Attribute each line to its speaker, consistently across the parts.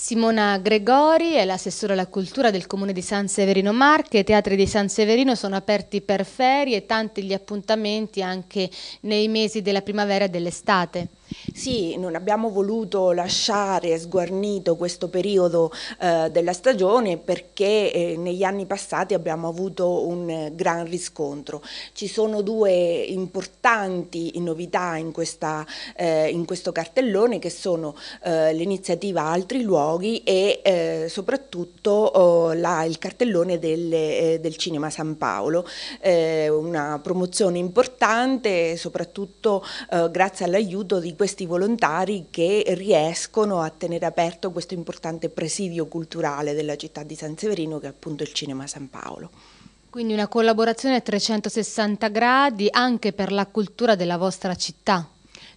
Speaker 1: Simona Gregori è l'assessore alla cultura del comune di San Severino Marche. I teatri di San Severino sono aperti per ferie e tanti gli appuntamenti anche nei mesi della primavera e dell'estate.
Speaker 2: Sì, non abbiamo voluto lasciare sguarnito questo periodo eh, della stagione perché eh, negli anni passati abbiamo avuto un gran riscontro. Ci sono due importanti novità in, questa, eh, in questo cartellone che sono eh, l'iniziativa Altri Luoghi e eh, soprattutto oh, la, il cartellone delle, eh, del Cinema San Paolo, una promozione importante soprattutto grazie all'aiuto di questi volontari che riescono a tenere aperto questo importante presidio culturale della città di San Severino che è appunto il Cinema San Paolo.
Speaker 1: Quindi una collaborazione a 360 gradi anche per la cultura della vostra città.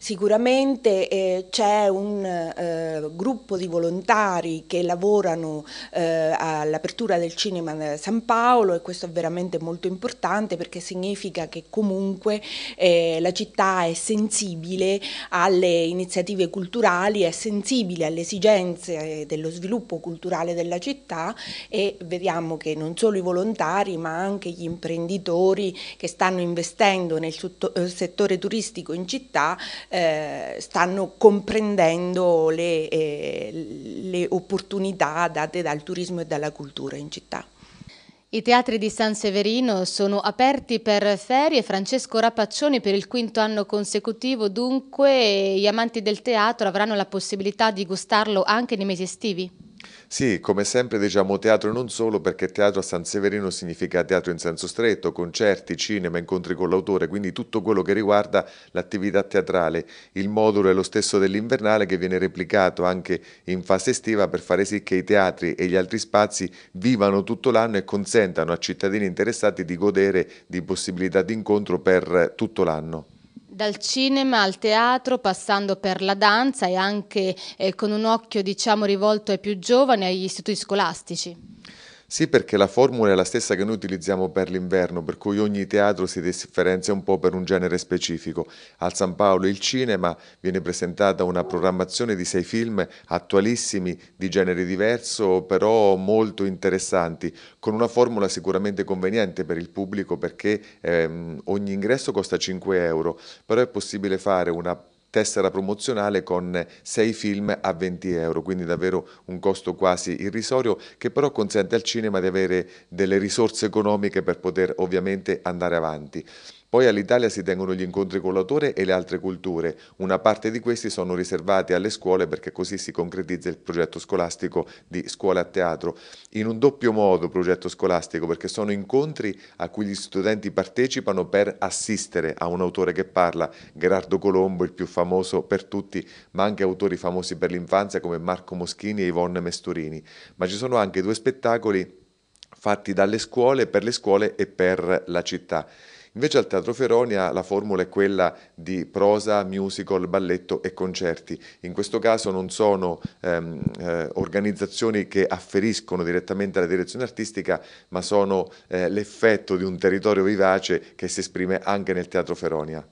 Speaker 2: Sicuramente eh, c'è un eh, gruppo di volontari che lavorano eh, all'apertura del cinema San Paolo e questo è veramente molto importante perché significa che comunque eh, la città è sensibile alle iniziative culturali, è sensibile alle esigenze dello sviluppo culturale della città e vediamo che non solo i volontari ma anche gli imprenditori che stanno investendo nel eh, settore turistico in città eh, stanno comprendendo le, eh, le opportunità date dal turismo e dalla cultura in città.
Speaker 1: I teatri di San Severino sono aperti per ferie, Francesco Rapaccioni per il quinto anno consecutivo, dunque eh, gli amanti del teatro avranno la possibilità di gustarlo anche nei mesi estivi?
Speaker 3: Sì, come sempre diciamo teatro non solo perché teatro a San Severino significa teatro in senso stretto, concerti, cinema, incontri con l'autore, quindi tutto quello che riguarda l'attività teatrale. Il modulo è lo stesso dell'invernale che viene replicato anche in fase estiva per fare sì che i teatri e gli altri spazi vivano tutto l'anno e consentano a cittadini interessati di godere di possibilità di incontro per tutto l'anno
Speaker 1: dal cinema al teatro, passando per la danza e anche eh, con un occhio diciamo, rivolto ai più giovani, agli istituti scolastici.
Speaker 3: Sì, perché la formula è la stessa che noi utilizziamo per l'inverno, per cui ogni teatro si differenzia un po' per un genere specifico. Al San Paolo il cinema viene presentata una programmazione di sei film attualissimi di genere diverso, però molto interessanti, con una formula sicuramente conveniente per il pubblico perché ehm, ogni ingresso costa 5 euro, però è possibile fare una tessera promozionale con 6 film a 20 euro, quindi davvero un costo quasi irrisorio che però consente al cinema di avere delle risorse economiche per poter ovviamente andare avanti. Poi all'Italia si tengono gli incontri con l'autore e le altre culture. Una parte di questi sono riservati alle scuole perché così si concretizza il progetto scolastico di scuola a teatro. In un doppio modo progetto scolastico perché sono incontri a cui gli studenti partecipano per assistere a un autore che parla, Gerardo Colombo, il più famoso per tutti, ma anche autori famosi per l'infanzia come Marco Moschini e Yvonne Mesturini. Ma ci sono anche due spettacoli fatti dalle scuole, per le scuole e per la città. Invece al Teatro Feronia la formula è quella di prosa, musical, balletto e concerti. In questo caso non sono ehm, eh, organizzazioni che afferiscono direttamente alla direzione artistica, ma sono eh, l'effetto di un territorio vivace che si esprime anche nel Teatro Feronia.